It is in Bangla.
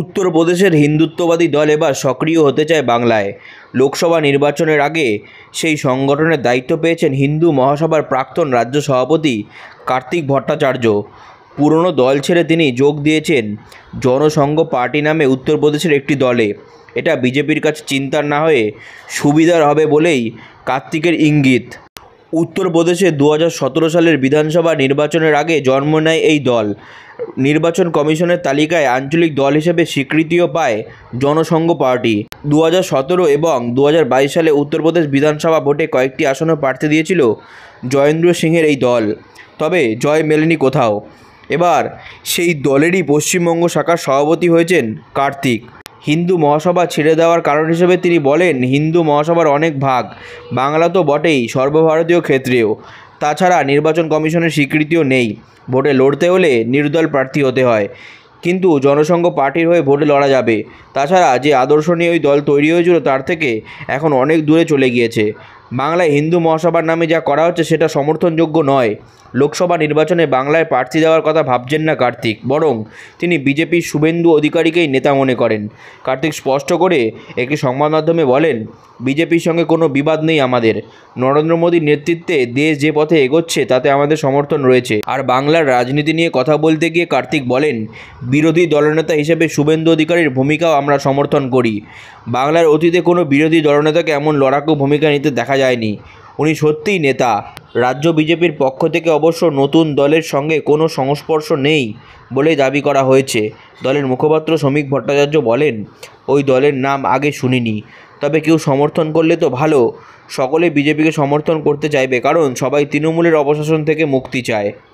উত্তরপ্রদেশের হিন্দুত্ববাদী দল এবার সক্রিয় হতে চায় বাংলায় লোকসভা নির্বাচনের আগে সেই সংগঠনের দায়িত্ব পেয়েছেন হিন্দু মহাসভার প্রাক্তন রাজ্য সভাপতি কার্তিক ভট্টাচার্য পুরনো দল ছেড়ে তিনি যোগ দিয়েছেন জনসংঘ পার্টি নামে উত্তরপ্রদেশের একটি দলে এটা বিজেপির কাছে চিন্তার না হয়ে সুবিধার হবে বলেই কার্তিকের ইঙ্গিত উত্তরপ্রদেশে দু সালের বিধানসভা নির্বাচনের আগে জন্ম নেয় এই দল নির্বাচন কমিশনের তালিকায় আঞ্চলিক দল হিসেবে স্বীকৃতিও পায় জনসংঘ পার্টি দু এবং দু সালে উত্তরপ্রদেশ বিধানসভা ভোটে কয়েকটি আসনও প্রার্থী দিয়েছিল জয়েন্দ্র সিংহের এই দল তবে জয় মেলেনি কোথাও এবার সেই দলেরই পশ্চিমবঙ্গ শাখার সভাপতি হয়েছেন কার্তিক হিন্দু মহাসভা ছেড়ে দেওয়ার কারণ হিসেবে তিনি বলেন হিন্দু মহাসভার অনেক ভাগ বাংলা তো বটেই সর্বভারতীয় ক্ষেত্রেও তাছাড়া নির্বাচন কমিশনের স্বীকৃতিও নেই ভোটে লড়তে হলে নির্দল প্রার্থী হতে হয় কিন্তু জনসংঘ পার্টির হয়ে ভোটে লড়া যাবে তাছাড়া যে আদর্শ নিয়ে ওই দল তৈরি হয়েছিল তার থেকে এখন অনেক দূরে চলে গিয়েছে বাংলায় হিন্দু মহাসভার নামে যা করা হচ্ছে সেটা সমর্থনযোগ্য নয় লোকসভা নির্বাচনে বাংলায় প্রার্থী দেওয়ার কথা ভাবছেন না কার্তিক বরং তিনি বিজেপির শুভেন্দু অধিকারীকেই নেতা মনে করেন কার্তিক স্পষ্ট করে একটি সংবাদ মাধ্যমে বলেন বিজেপির সঙ্গে কোনো বিবাদ নেই আমাদের নরেন্দ্র মোদীর নেতৃত্বে দেশ যে পথে এগোচ্ছে তাতে আমাদের সমর্থন রয়েছে আর বাংলার রাজনীতি নিয়ে কথা বলতে গিয়ে কার্তিক বলেন বিরোধী দলনেতা হিসেবে শুভেন্দু অধিকারীর ভূমিকাও আমরা সমর্থন করি বাংলার অতীতে কোনো বিরোধী দলনেতাকে এমন লড়াকু ভূমিকা নিতে দেখা যায়নি উনি সত্যিই নেতা রাজ্য বিজেপির পক্ষ থেকে অবশ্য নতুন দলের সঙ্গে কোনো সংস্পর্শ নেই বলে দাবি করা হয়েছে দলের মুখপাত্র শ্রমিক ভট্টাচার্য বলেন ওই দলের নাম আগে শুনিনি তবে কেউ সমর্থন করলে তো ভালো সকলে বিজেপিকে সমর্থন করতে চাইবে কারণ সবাই তৃণমূলের অবশাসন থেকে মুক্তি চায়